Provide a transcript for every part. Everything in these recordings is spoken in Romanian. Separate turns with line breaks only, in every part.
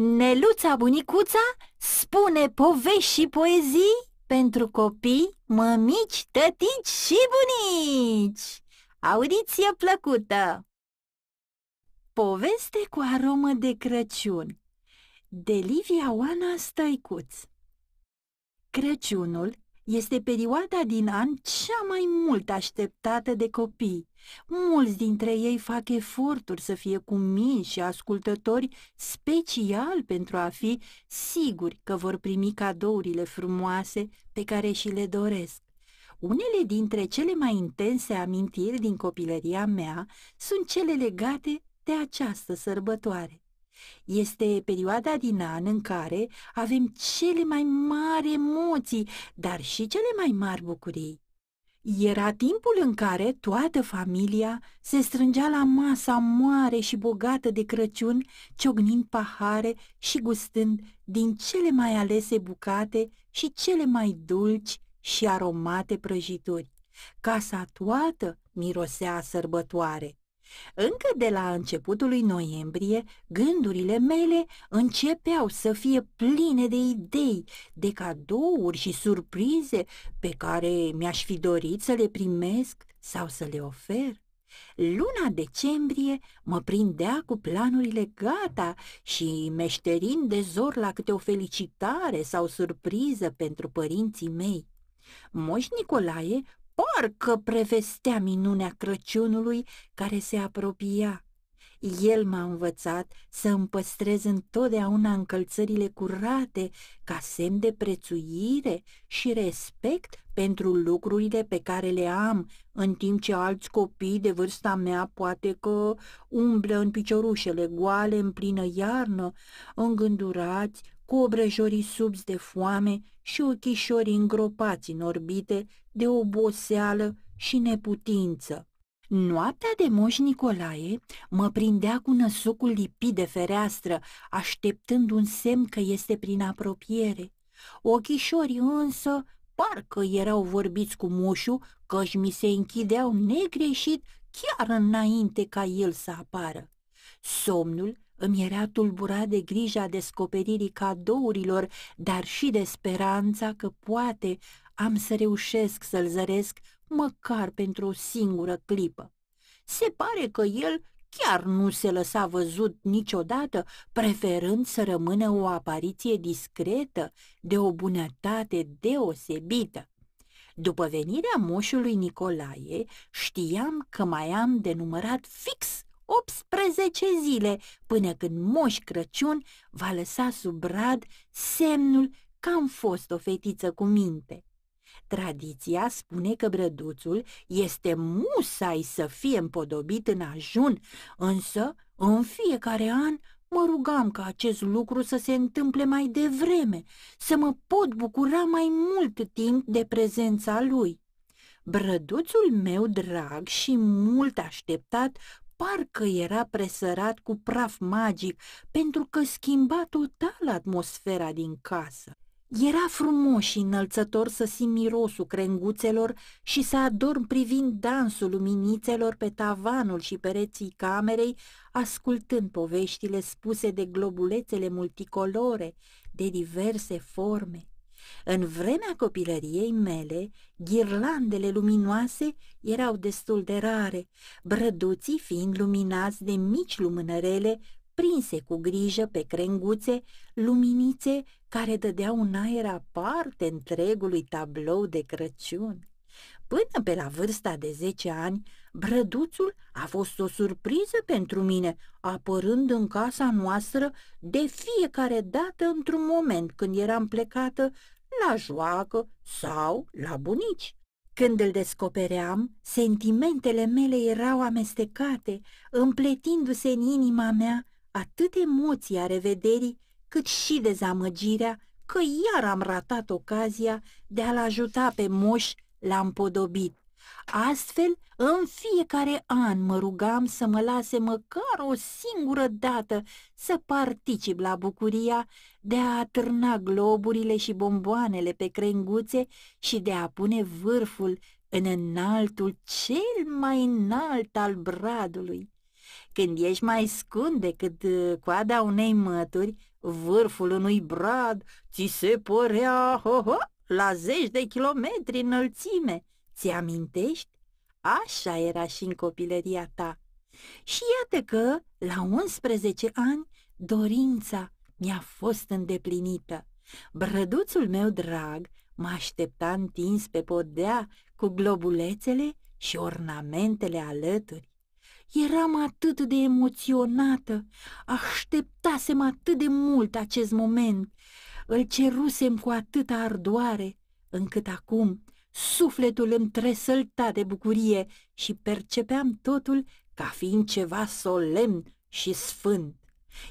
Neluța Bunicuța spune povești și poezii pentru copii, mămici, tătici și bunici! Audiție plăcută! Poveste cu aromă de Crăciun De Livia Oana Stăicuț Crăciunul este perioada din an cea mai mult așteptată de copii, Mulți dintre ei fac eforturi să fie cuminți și ascultători special pentru a fi siguri că vor primi cadourile frumoase pe care și le doresc. Unele dintre cele mai intense amintiri din copilăria mea sunt cele legate de această sărbătoare. Este perioada din an în care avem cele mai mari emoții, dar și cele mai mari bucurii. Era timpul în care toată familia se strângea la masa mare și bogată de Crăciun, ciognind pahare și gustând din cele mai alese bucate și cele mai dulci și aromate prăjituri. Casa toată mirosea sărbătoare. Încă de la începutul lui noiembrie, gândurile mele începeau să fie pline de idei, de cadouri și surprize pe care mi-aș fi dorit să le primesc sau să le ofer. Luna decembrie mă prindea cu planurile gata și meșterind de zor la câte o felicitare sau surpriză pentru părinții mei. Moș Nicolae parcă prevestea minunea Crăciunului care se apropia. El m-a învățat să îmi păstrez întotdeauna încălțările curate ca semn de prețuire și respect pentru lucrurile pe care le am, în timp ce alți copii de vârsta mea poate că umblă în piciorușele goale în plină iarnă, îngândurați, cu obrăjorii subți de foame și ochișorii îngropați în orbite de oboseală și neputință. Noaptea de moș Nicolae mă prindea cu năsucul lipit de fereastră, așteptând un semn că este prin apropiere. Ochișorii însă parcă erau vorbiți cu moșul, căci mi se închideau negreșit chiar înainte ca el să apară. Somnul îmi era tulburat de grija descoperirii cadourilor, dar și de speranța că poate am să reușesc să-l zăresc măcar pentru o singură clipă. Se pare că el chiar nu se lăsa văzut niciodată, preferând să rămână o apariție discretă, de o bunătate deosebită. După venirea moșului Nicolae, știam că mai am de numărat fix zece zile, până când Moș Crăciun va lăsa sub brad semnul că am fost o fetiță cu minte. Tradiția spune că brăduțul este musai să fie împodobit în ajun, însă în fiecare an mă rugam ca acest lucru să se întâmple mai devreme, să mă pot bucura mai mult timp de prezența lui. Brăduțul meu drag și mult așteptat parcă era presărat cu praf magic pentru că schimba total atmosfera din casă. Era frumos și înălțător să simt mirosul crenguțelor și să adorm privind dansul luminițelor pe tavanul și pereții camerei, ascultând poveștile spuse de globulețele multicolore, de diverse forme. În vremea copilăriei mele, ghirlandele luminoase erau destul de rare, brăduții fiind luminați de mici lumânărele prinse cu grijă pe crenguțe, luminițe care dădeau un aer aparte întregului tablou de Crăciun. Până pe la vârsta de 10 ani, brăduțul a fost o surpriză pentru mine, apărând în casa noastră de fiecare dată într-un moment când eram plecată la joacă sau la bunici. Când îl descopeream, sentimentele mele erau amestecate, împletindu-se în inima mea atât emoția revederii, cât și dezamăgirea că iar am ratat ocazia de a-l ajuta pe moș la împodobit. Astfel, în fiecare an mă rugam să mă lase măcar o singură dată să particip la bucuria de a atârna globurile și bomboanele pe crenguțe și de a pune vârful în înaltul cel mai înalt al bradului. Când ești mai scund decât uh, coada unei mături, vârful unui brad ți se părea ho, ho, la zeci de kilometri înălțime – Ți-amintești? Așa era și în copilăria ta. Și iată că, la 11 ani, dorința mi-a fost îndeplinită. Brăduțul meu drag mă aștepta întins pe podea cu globulețele și ornamentele alături. Eram atât de emoționată, așteptasem atât de mult acest moment, îl cerusem cu atâta ardoare, încât acum Sufletul îmi tresălta de bucurie și percepeam totul ca fiind ceva solemn și sfânt.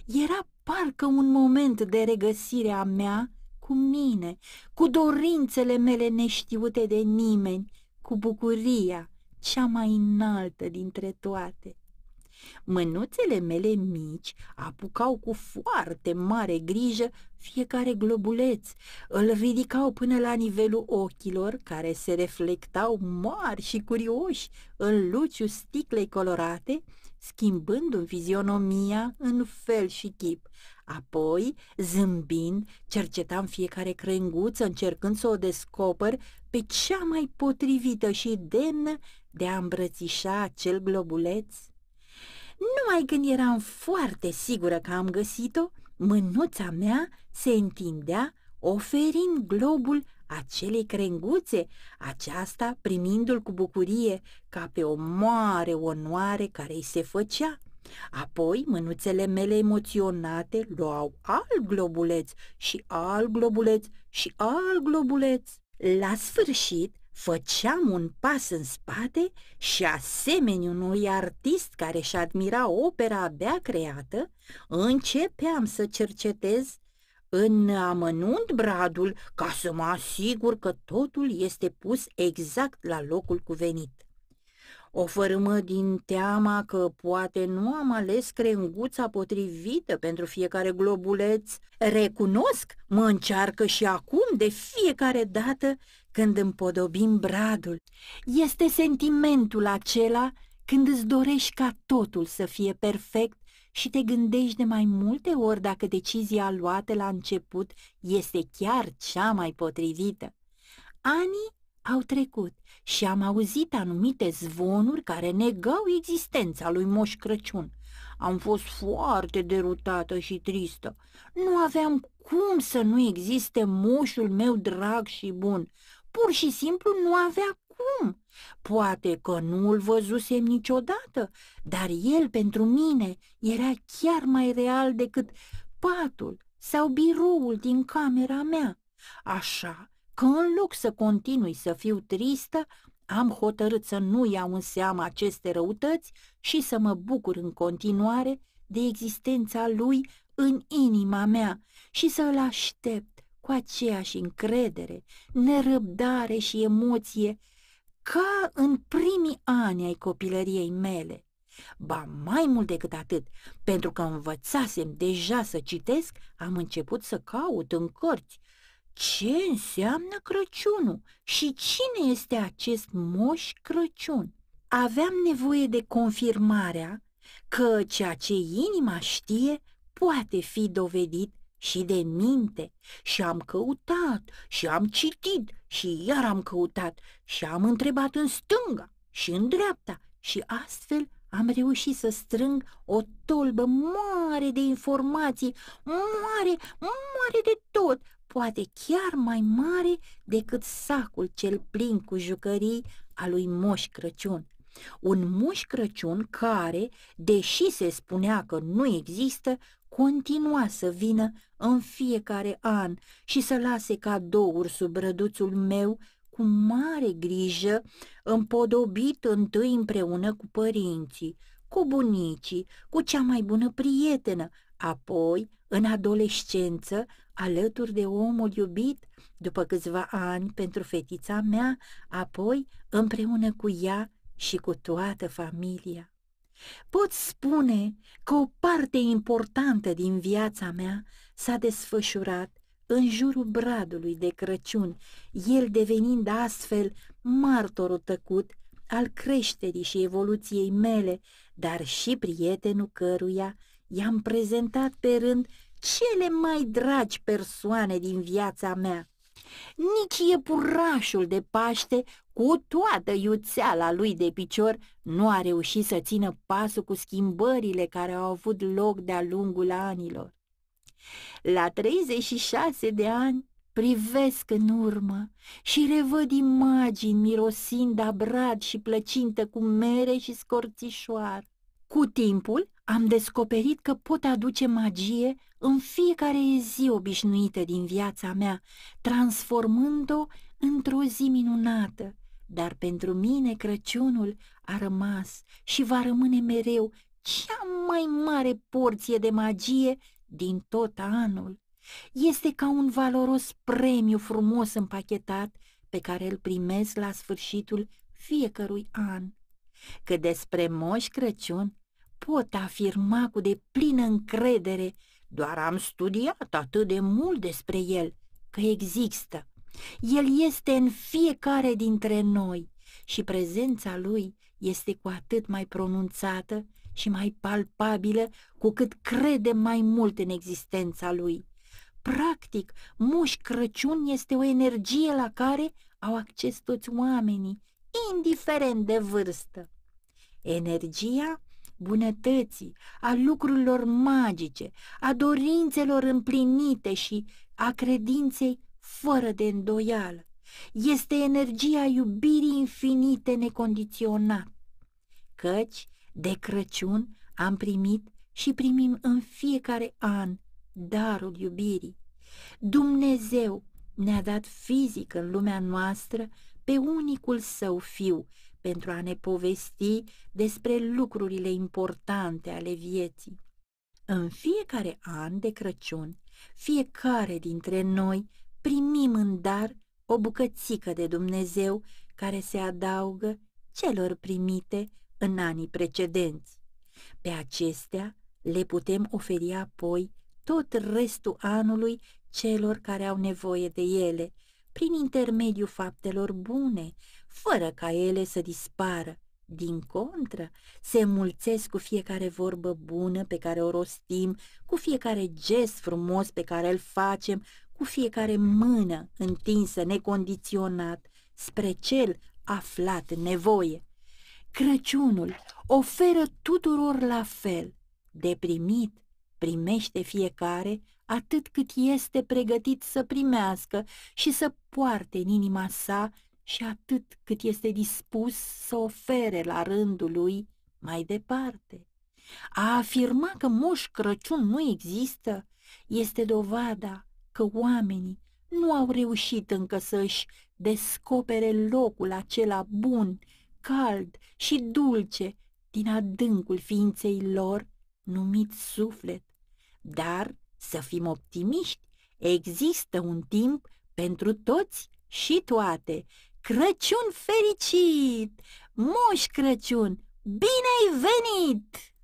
Era parcă un moment de regăsire a mea cu mine, cu dorințele mele neștiute de nimeni, cu bucuria cea mai înaltă dintre toate. Mânuțele mele mici apucau cu foarte mare grijă fiecare globuleț, îl ridicau până la nivelul ochilor, care se reflectau mari și curioși în luciu sticlei colorate, schimbându-mi fizionomia în fel și chip. Apoi, zâmbind, cercetam fiecare crenguță, încercând să o descoper pe cea mai potrivită și demnă de a îmbrățișa acel globuleț. Numai când eram foarte sigură că am găsit-o, mânuța mea se întindea oferind globul acelei crenguțe, aceasta primindu-l cu bucurie ca pe o mare onoare care îi se făcea. Apoi mânuțele mele emoționate luau alt globuleț și alt globuleț și alt globuleț. La sfârșit, făceam un pas în spate și asemeni unui artist care și admira opera abia creată, începeam să cercetez în amănunt bradul ca să mă asigur că totul este pus exact la locul cuvenit. O fărâmă din teama că poate nu am ales crenguța potrivită pentru fiecare globuleț. Recunosc, mă încearcă și acum de fiecare dată când împodobim bradul. Este sentimentul acela când îți dorești ca totul să fie perfect și te gândești de mai multe ori dacă decizia luată la început este chiar cea mai potrivită. Ani au trecut și am auzit anumite zvonuri care negau existența lui Moș Crăciun. Am fost foarte derutată și tristă. Nu aveam cum să nu existe moșul meu drag și bun. Pur și simplu nu avea cum. Poate că nu-l văzusem niciodată, dar el pentru mine era chiar mai real decât patul sau biroul din camera mea. Așa că în loc să continui să fiu tristă, am hotărât să nu iau în seamă aceste răutăți și să mă bucur în continuare de existența lui în inima mea și să îl aștept cu aceeași încredere, nerăbdare și emoție ca în primii ani ai copilăriei mele. Ba mai mult decât atât, pentru că învățasem deja să citesc, am început să caut în cărți ce înseamnă Crăciunul și cine este acest moș Crăciun. Aveam nevoie de confirmarea că ceea ce inima știe poate fi dovedit și de minte și am căutat și am citit și iar am căutat și am întrebat în stânga și în dreapta și astfel am reușit să strâng o tolbă mare de informații, mare, mare de tot, poate chiar mai mare decât sacul cel plin cu jucării a lui Moș Crăciun. Un Moș Crăciun care, deși se spunea că nu există, continua să vină în fiecare an și să lase cadouri sub răduțul meu cu mare grijă, împodobit întâi împreună cu părinții, cu bunicii, cu cea mai bună prietenă, apoi, în adolescență, alături de omul iubit, după câțiva ani pentru fetița mea, apoi împreună cu ea și cu toată familia. Pot spune că o parte importantă din viața mea s-a desfășurat în jurul bradului de Crăciun, el devenind astfel martorul tăcut al creșterii și evoluției mele, dar și prietenul căruia i-am prezentat pe rând cele mai dragi persoane din viața mea. Nici iepurașul de Paște, cu toată iuțeala lui de picior, nu a reușit să țină pasul cu schimbările care au avut loc de-a lungul anilor. La 36 de ani privesc în urmă și revăd imagini mirosind abrad și plăcintă cu mere și scorțișoar. Cu timpul am descoperit că pot aduce magie în fiecare zi obișnuită din viața mea, transformând-o într-o zi minunată. Dar pentru mine Crăciunul a rămas și va rămâne mereu cea mai mare porție de magie din tot anul. Este ca un valoros premiu frumos împachetat pe care îl primesc la sfârșitul fiecărui an. Că despre Moș Crăciun pot afirma cu deplină încredere, doar am studiat atât de mult despre el, că există. El este în fiecare dintre noi și prezența lui este cu atât mai pronunțată și mai palpabilă cu cât crede mai mult în existența lui. Practic, Moș Crăciun este o energie la care au acces toți oamenii, indiferent de vârstă. Energia bunătății, a lucrurilor magice, a dorințelor împlinite și a credinței fără de îndoială. Este energia iubirii infinite necondiționat. Căci, de Crăciun, am primit și primim în fiecare an darul iubirii. Dumnezeu ne-a dat fizic în lumea noastră pe unicul său fiu, pentru a ne povesti despre lucrurile importante ale vieții. În fiecare an de Crăciun, fiecare dintre noi primim în dar o bucățică de Dumnezeu care se adaugă celor primite în anii precedenți. Pe acestea le putem oferi apoi tot restul anului celor care au nevoie de ele, prin intermediul faptelor bune fără ca ele să dispară. Din contră, se mulțesc cu fiecare vorbă bună pe care o rostim, cu fiecare gest frumos pe care îl facem, cu fiecare mână întinsă necondiționat spre cel aflat în nevoie. Crăciunul oferă tuturor la fel. Deprimit, primește fiecare atât cât este pregătit să primească și să poarte în inima sa și atât cât este dispus să ofere la rândul lui mai departe. A afirma că Moș Crăciun nu există este dovada că oamenii nu au reușit încă să-și descopere locul acela bun, cald și dulce din adâncul ființei lor numit suflet. Dar să fim optimiști, există un timp pentru toți și toate Crăciun fericit! Moș Crăciun, bine ai venit!